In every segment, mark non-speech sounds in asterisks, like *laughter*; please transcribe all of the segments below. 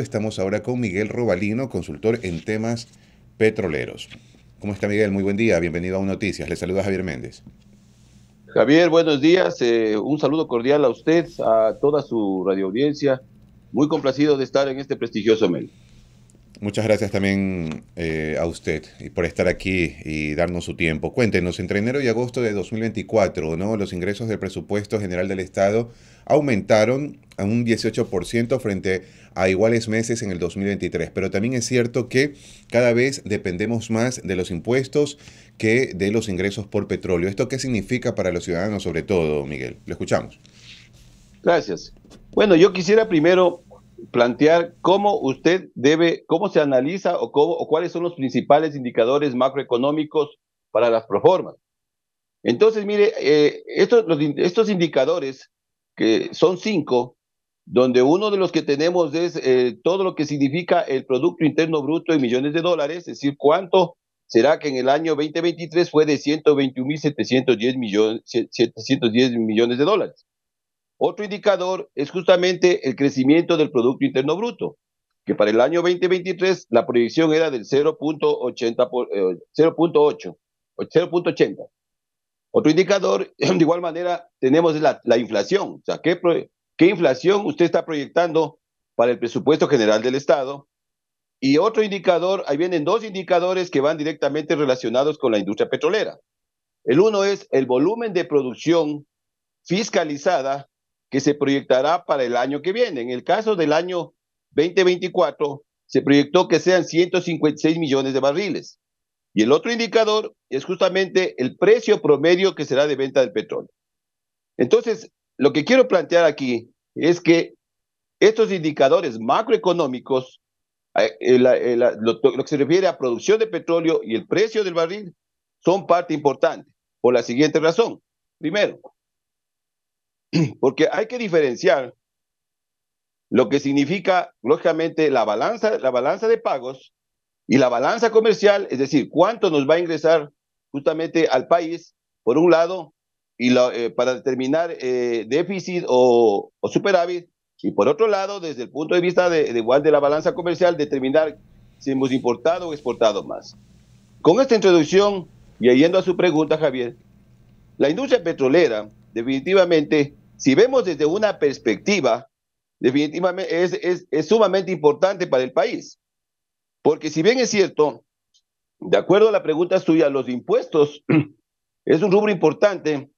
estamos ahora con Miguel Robalino, consultor en temas petroleros. ¿Cómo está Miguel? Muy buen día, bienvenido a Un Noticias. Le saluda Javier Méndez. Javier, buenos días. Eh, un saludo cordial a usted, a toda su radioaudiencia. Muy complacido de estar en este prestigioso medio muchas gracias también eh, a usted y por estar aquí y darnos su tiempo. Cuéntenos, entre enero y agosto de 2024, ¿no? los ingresos del presupuesto general del Estado aumentaron a un 18% frente a iguales meses en el 2023, pero también es cierto que cada vez dependemos más de los impuestos que de los ingresos por petróleo. ¿Esto qué significa para los ciudadanos sobre todo, Miguel? Lo escuchamos. Gracias. Bueno, yo quisiera primero plantear cómo usted debe, cómo se analiza o, cuáles son los principales indicadores macroeconómicos para las proformas. Entonces, mire, eh, estos, estos indicadores, que son cinco, donde uno de los que tenemos es eh, todo lo que significa el Producto Interno Bruto en millones de dólares, es decir, cuánto será que en el año 2023 fue de 121.710 millones, millones de dólares. Otro indicador es justamente el crecimiento del Producto Interno Bruto, que para el año 2023 la proyección era del 0.80. 0.8, 0.80. Otro indicador, *clears throat* de igual manera, tenemos la, inflación. O sea, ¿qué, ¿qué inflación usted está proyectando para el presupuesto general del Estado? Y otro indicador, ahí vienen dos indicadores que van directamente relacionados con la industria petrolera. El uno es el volumen de producción fiscalizada que se proyectará para el año que viene. En el caso del año 2024, se proyectó que sean 156 millones de barriles. Y el otro indicador es justamente el precio promedio que será de venta del petróleo. Entonces, lo que quiero plantear aquí es que estos indicadores macroeconómicos, eh, eh, eh, lo que se refiere a producción de petróleo y el precio del barril, son parte importante, por la siguiente razón. Primero, *clears throat* porque hay que diferenciar lo que significa, lógicamente, la balanza, la balanza de pagos y la balanza comercial, es decir, cuánto nos va a ingresar justamente al país, por un lado, y eh, para determinar eh, déficit o, superávit, y por otro lado, desde el punto de vista de, de igual de la balanza comercial, determinar si hemos importado o exportado más. Con esta introducción, y yendo a su pregunta, Javier, la industria petrolera definitivamente si vemos desde una perspectiva, definitivamente es, sumamente importante para el país. Porque si bien es cierto, de acuerdo a la pregunta suya, los impuestos *clears throat* es un rubro importante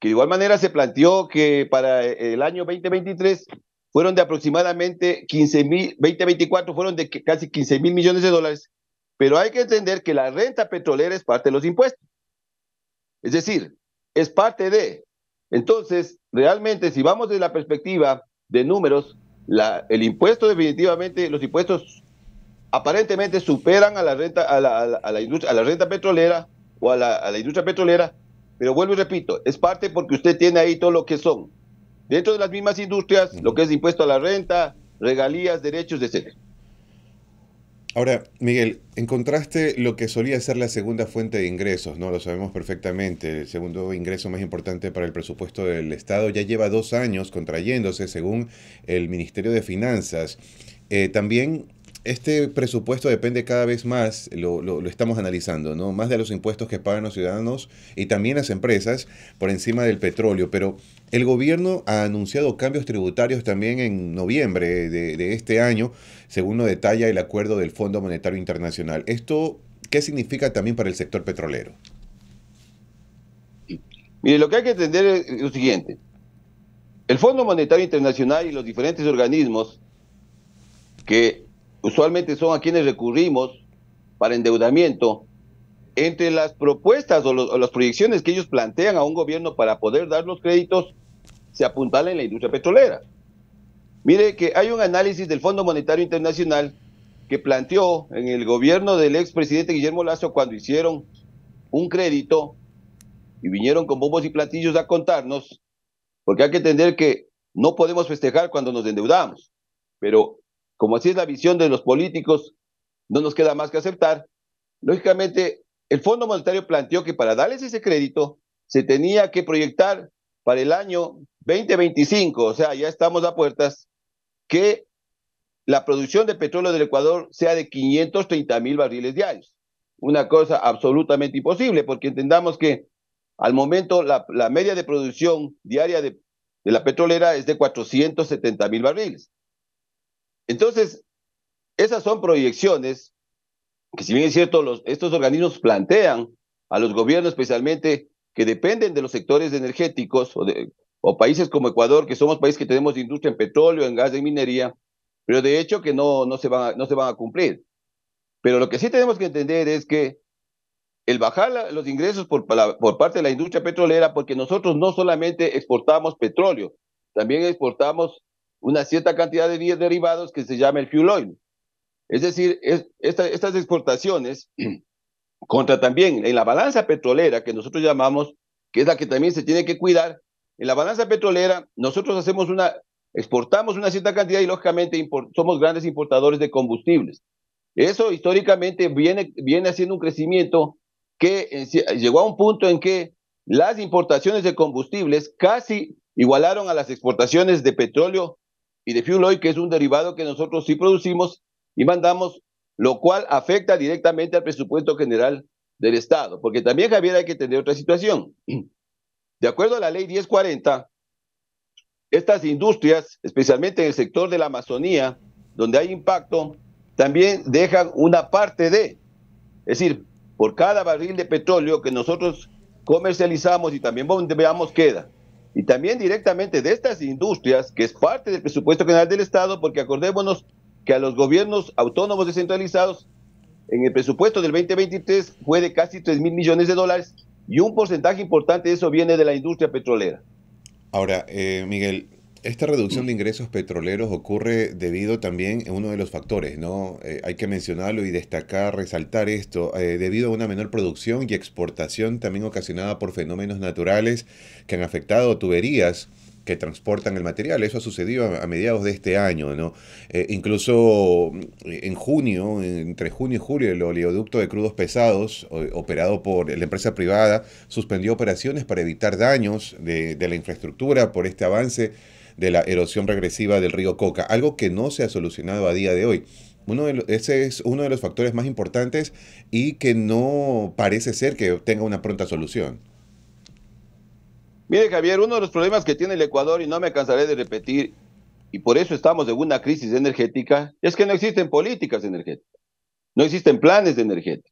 que de igual manera se planteó que para el año 2023 fueron de aproximadamente 15 mil, 2024 fueron de casi 15 mil millones de dólares, pero hay que entender que la renta petrolera es parte de los impuestos. Es decir, es parte de, entonces, realmente, si vamos desde la perspectiva de números, la, el impuesto definitivamente, los impuestos aparentemente superan a la renta, a la, industria, a la renta petrolera o a la, a la industria petrolera, pero vuelvo y repito, es parte porque usted tiene ahí todo lo que son. Dentro de las mismas industrias, lo que es impuesto a la renta, regalías, derechos, etc. Ahora, Miguel, encontraste lo que solía ser la segunda fuente de ingresos, ¿no? Lo sabemos perfectamente. El segundo ingreso más importante para el presupuesto del Estado ya lleva dos años contrayéndose, según el Ministerio de Finanzas. Eh, también este presupuesto depende cada vez más, lo, lo, estamos analizando, ¿no? Más de los impuestos que pagan los ciudadanos y también las empresas por encima del petróleo. Pero el gobierno ha anunciado cambios tributarios también en noviembre de, de este año, según lo detalla el acuerdo del Fondo Monetario Internacional. ¿Esto qué significa también para el sector petrolero? Mire, lo que hay que entender es lo siguiente. El Fondo Monetario Internacional y los diferentes organismos que usualmente son a quienes recurrimos para endeudamiento, entre las propuestas o, las proyecciones que ellos plantean a un gobierno para poder dar los créditos, se apuntala en la industria petrolera. Mire que hay un análisis del Fondo Monetario Internacional que planteó en el gobierno del expresidente Guillermo Lazo cuando hicieron un crédito y vinieron con bombos y platillos a contarnos, porque hay que entender que no podemos festejar cuando nos endeudamos, pero como así es la visión de los políticos, no nos queda más que aceptar. Lógicamente, el Fondo Monetario planteó que para darles ese crédito se tenía que proyectar para el año 2025, o sea, ya estamos a puertas, que la producción de petróleo del Ecuador sea de 530 mil barriles diarios. Una cosa absolutamente imposible, porque entendamos que al momento la, media de producción diaria de la petrolera es de 470 mil barriles. Entonces, esas son proyecciones que si bien es cierto, estos organismos plantean a los gobiernos especialmente que dependen de los sectores energéticos o, países como Ecuador, que somos países que tenemos industria en petróleo, en gas, en minería, pero de hecho que no, no, se van a, no se van a cumplir. Pero lo que sí tenemos que entender es que el bajar los ingresos por parte de la industria petrolera, porque nosotros no solamente exportamos petróleo, también exportamos una cierta cantidad de bienes derivados que se llama el fuel oil. Es decir, es, estas exportaciones *clears throat* contra también en la balanza petrolera que nosotros llamamos, que es la que también se tiene que cuidar, en la balanza petrolera nosotros hacemos una, exportamos una cierta cantidad y lógicamente somos grandes importadores de combustibles. Eso históricamente viene, viene haciendo un crecimiento que llegó a un punto en que las importaciones de combustibles casi igualaron a las exportaciones de petróleo y de fuel oil, que es un derivado que nosotros sí producimos y mandamos, lo cual afecta directamente al presupuesto general del Estado. Porque también, Javier, hay que tener otra situación. *clears throat* De acuerdo a la ley 1040, estas industrias, especialmente en el sector de la Amazonía, donde hay impacto, también dejan una parte de, es decir, por cada barril de petróleo que nosotros comercializamos y también veamos queda y también directamente de estas industrias, que es parte del presupuesto general del Estado, porque acordémonos que a los gobiernos autónomos descentralizados, en el presupuesto del 2023 fue de casi 3 mil millones de dólares y un porcentaje importante de eso viene de la industria petrolera. Ahora, eh, Miguel, esta reducción mm. de ingresos petroleros ocurre debido también a uno de los factores, ¿no? Eh, hay que mencionarlo y destacar, resaltar esto, eh, debido a una menor producción y exportación también ocasionada por fenómenos naturales que han afectado tuberías que transportan el material. Eso ha sucedido a, mediados de este año, ¿no? Eh, incluso mm, en junio, entre junio y julio, el oleoducto de crudos pesados, operado por la empresa privada, suspendió operaciones para evitar daños de, de la infraestructura por este avance de la erosión regresiva del río Coca, algo que no se ha solucionado a día de hoy. Uno ese es uno de los factores más importantes y que no parece ser que tenga una pronta solución. Mire Javier, uno de los problemas que tiene el Ecuador, y no me cansaré de repetir, y por eso estamos en una crisis energética, es que no existen políticas energéticas, no existen planes energéticos.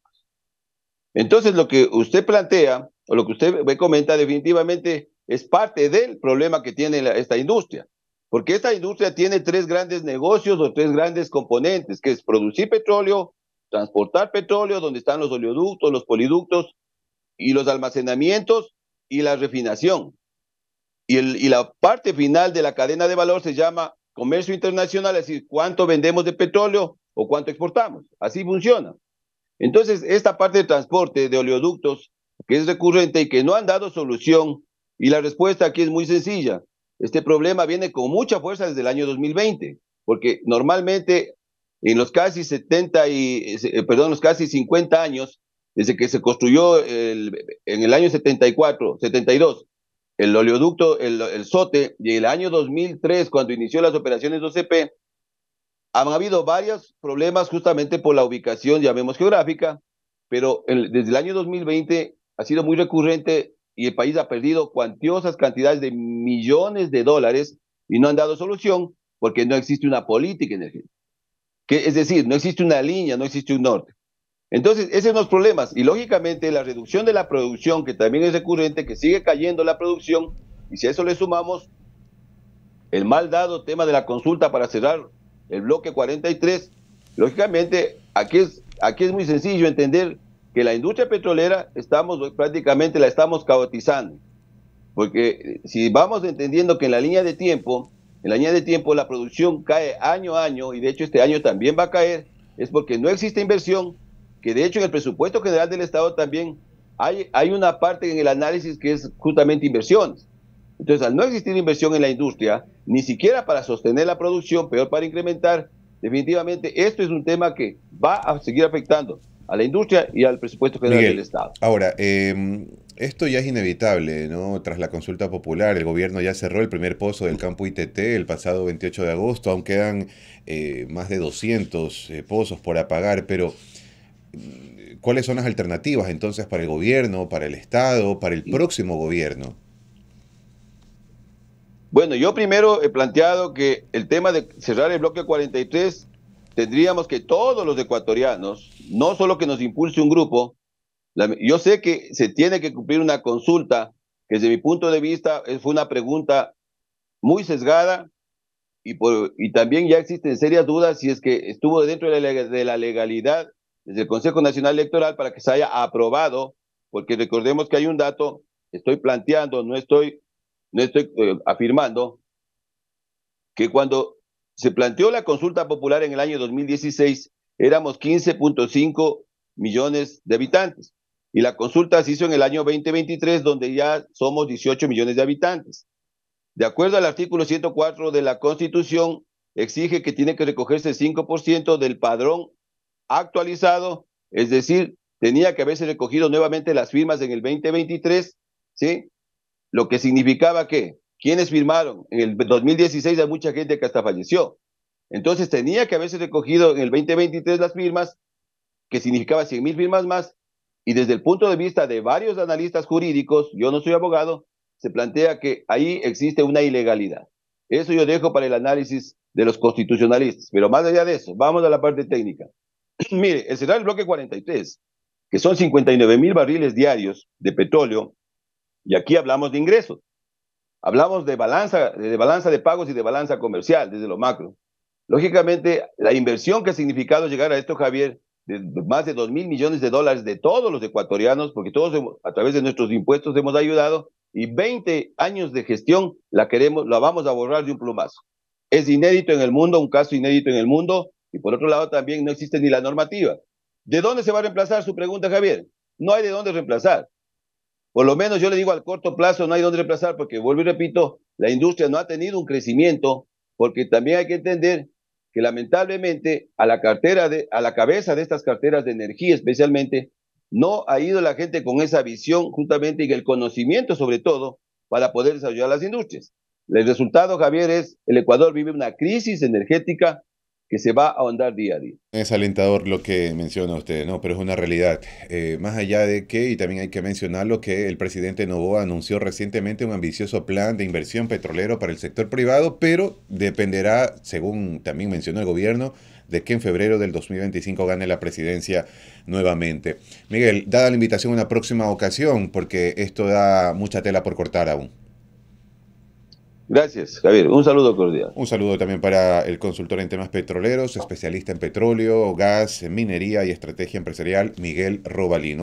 Entonces, lo que usted plantea, o lo que usted me comenta, definitivamente es parte del problema que tiene esta industria. Porque esta industria tiene tres grandes negocios o tres grandes componentes, que es producir petróleo, transportar petróleo, donde están los oleoductos, los poliductos y los almacenamientos y la refinación. Y, el, y la parte final de la cadena de valor se llama comercio internacional, es decir, cuánto vendemos de petróleo o cuánto exportamos. Así funciona. Entonces, esta parte de transporte de oleoductos, que es recurrente y que no han dado solución y la respuesta aquí es muy sencilla. Este problema viene con mucha fuerza desde el año 2020, porque normalmente en los casi 70 y, eh, eh, perdón, los casi 50 años, desde que se construyó el, en el año 74, 72, el oleoducto, el, SOTE, y el año 2003, cuando inició las operaciones OCP, han habido varios problemas justamente por la ubicación, llamemos geográfica, pero desde el año 2020 ha sido muy recurrente y el país ha perdido cuantiosas cantidades de millones de dólares y no han dado solución porque no existe una política energética. Que, es decir, no existe una línea, no existe un norte. Entonces, esos son los problemas. Y lógicamente la reducción de la producción, que también es recurrente, que sigue cayendo la producción, y si a eso le sumamos el mal dado tema de la consulta para cerrar el bloque 43, lógicamente aquí es, aquí es muy sencillo entender que la industria petrolera estamos prácticamente la estamos caotizando. Porque eh, si vamos entendiendo que en la línea de tiempo, en la línea de tiempo la producción cae año a año y de hecho este año también va a caer, es porque no existe inversión, que de hecho en el presupuesto general del Estado también hay, hay una parte en el análisis que es justamente inversiones. Entonces, al no existir inversión en la industria, ni siquiera para sostener la producción, peor para incrementar, definitivamente esto es un tema que va a seguir afectando a la industria y al presupuesto general da del Estado. Ahora, em, esto ya es inevitable, ¿no? Tras la consulta popular, el gobierno ya cerró el primer pozo del campo ITT el pasado 28 de agosto, aún quedan eh, más de 200 eh, pozos por apagar, pero mm, ¿cuáles son las alternativas entonces para el gobierno, para el Estado, para el próximo gobierno? Bueno, yo primero he planteado que el tema de cerrar el bloque 43 tendríamos que todos los ecuatorianos, no solo que nos impulse un grupo, yo sé que se tiene que cumplir una consulta, que desde mi punto de vista fue una pregunta muy sesgada y, por, y también ya existen serias dudas si es que estuvo dentro de la, de la legalidad desde el Consejo Nacional Electoral para que se haya aprobado, porque recordemos que hay un dato, estoy planteando, no estoy, no estoy eh, afirmando, que cuando se planteó la consulta popular en el año 2016, éramos 15.5 millones de habitantes. Y la consulta se hizo en el año 2023, donde ya somos 18 millones de habitantes. De acuerdo al artículo 104 de la Constitución, exige que tiene que recogerse el 5% del padrón actualizado, es decir, tenía que haberse recogido nuevamente las firmas en el 2023, ¿sí? Lo que significaba que ¿Quiénes firmaron? En el 2016 hay mucha gente que hasta falleció. Entonces tenía que haberse recogido en el 2023 las firmas, que significaba 100 mil firmas más, y desde el punto de vista de varios analistas jurídicos, yo no soy abogado, se plantea que ahí existe una ilegalidad. Eso yo dejo para el análisis de los constitucionalistas, pero más allá de eso, vamos a la parte técnica. *clears throat* Mire, el cerrar el bloque 43, que son 59 mil barriles diarios de petróleo, y aquí hablamos de ingresos. Hablamos de balanza, de balanza de pagos y de balanza comercial desde lo macro. Lógicamente, la inversión que ha significado llegar a esto, Javier, de más de 2 mil millones de dólares de todos los ecuatorianos, porque todos a través de nuestros impuestos hemos ayudado, y 20 años de gestión la queremos, la vamos a borrar de un plumazo. Es inédito en el mundo, un caso inédito en el mundo, y por otro lado también no existe ni la normativa. ¿De dónde se va a reemplazar su pregunta, Javier? No hay de dónde reemplazar. Por lo menos yo le digo al corto plazo no hay dónde reemplazar, porque vuelvo y repito, la industria no ha tenido un crecimiento, porque también hay que entender que lamentablemente a la cartera de, a la cabeza de estas carteras de energía especialmente, no ha ido la gente con esa visión justamente y el conocimiento sobre todo para poder desarrollar las industrias. El resultado, Javier, es el Ecuador vive una crisis energética que se va a ahondar día a día. Es alentador lo que menciona usted, ¿no? Pero es una realidad. Eh, más allá de que, y también hay que mencionar lo que el presidente Novoa anunció recientemente un ambicioso plan de inversión petrolero para el sector privado, pero dependerá, según también mencionó el gobierno, de que en febrero del 2025 gane la presidencia nuevamente. Miguel, dada la invitación una próxima ocasión, porque esto da mucha tela por cortar aún. Gracias, Javier. Un saludo cordial. Un saludo también para el consultor en temas petroleros, especialista en petróleo, gas, minería y estrategia empresarial, Miguel Robalino.